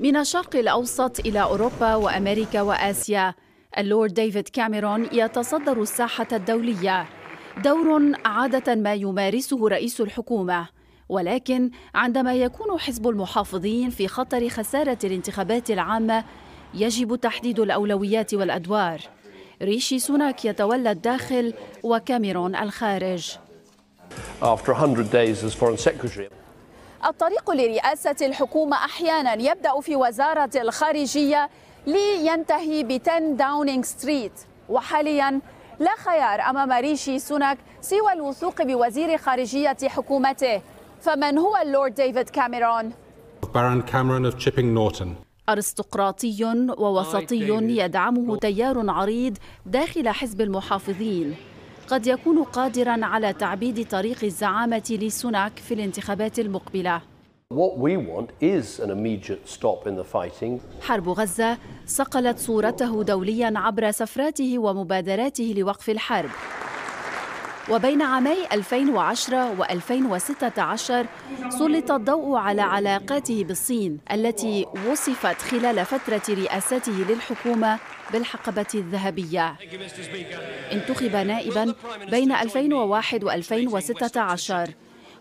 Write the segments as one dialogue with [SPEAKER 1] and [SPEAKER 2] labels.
[SPEAKER 1] من الشرق الأوسط إلى أوروبا وأمريكا وآسيا اللورد ديفيد كاميرون يتصدر الساحة الدولية دور عادة ما يمارسه رئيس الحكومة ولكن عندما يكون حزب المحافظين في خطر خسارة الانتخابات العامة يجب تحديد الأولويات والأدوار ريشي سوناك يتولى الداخل وكاميرون الخارج الطريق لرئاسة الحكومة أحيانا يبدأ في وزارة الخارجية لينتهي بتن داونينغ ستريت وحاليا لا خيار أمام ريشي سونك سوى الوثوق بوزير خارجية حكومته فمن هو اللورد ديفيد كاميرون؟ بارون كاميرون of Chipping Norton أرستقراطي ووسطي يدعمه تيار عريض داخل حزب المحافظين قد يكون قادرا على تعبيد طريق الزعامة لسوناك في الانتخابات المقبلة حرب غزة صقلت صورته دوليا عبر سفراته ومبادراته لوقف الحرب وبين عامي 2010 و2016 سلط الضوء على علاقاته بالصين التي وصفت خلال فترة رئاسته للحكومة بالحقبة الذهبية انتخب نائبا بين 2001 و2016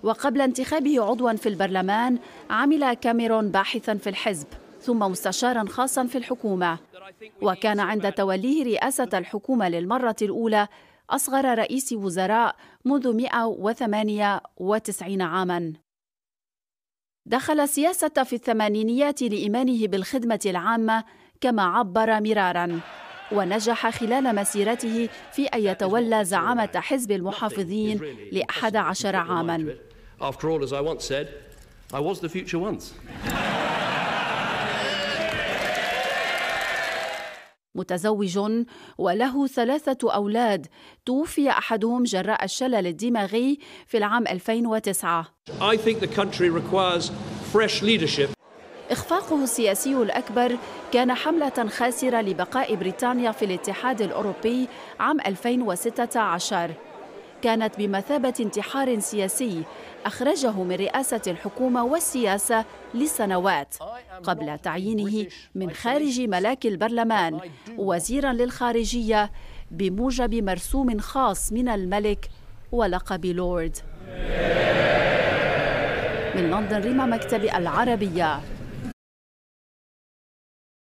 [SPEAKER 1] وقبل انتخابه عضوا في البرلمان عمل كاميرون باحثا في الحزب ثم مستشارا خاصا في الحكومة وكان عند توليه رئاسة الحكومة للمرة الأولى أصغر رئيس وزراء منذ 198 عاماً. دخل السياسة في الثمانينيات لإيمانه بالخدمة العامة كما عبر مراراً، ونجح خلال مسيرته في أن يتولى زعامة حزب المحافظين لأحد عشر عاماً. متزوج وله ثلاثة أولاد توفي أحدهم جراء الشلل الدماغي في العام 2009 I think the country requires fresh leadership. إخفاقه السياسي الأكبر كان حملة خاسرة لبقاء بريطانيا في الاتحاد الأوروبي عام 2016 كانت بمثابة انتحار سياسي أخرجه من رئاسة الحكومة والسياسة لسنوات قبل تعيينه من خارج ملاك البرلمان وزيرا للخارجية بموجب مرسوم خاص من الملك ولقب لورد من لندن ريما مكتب العربية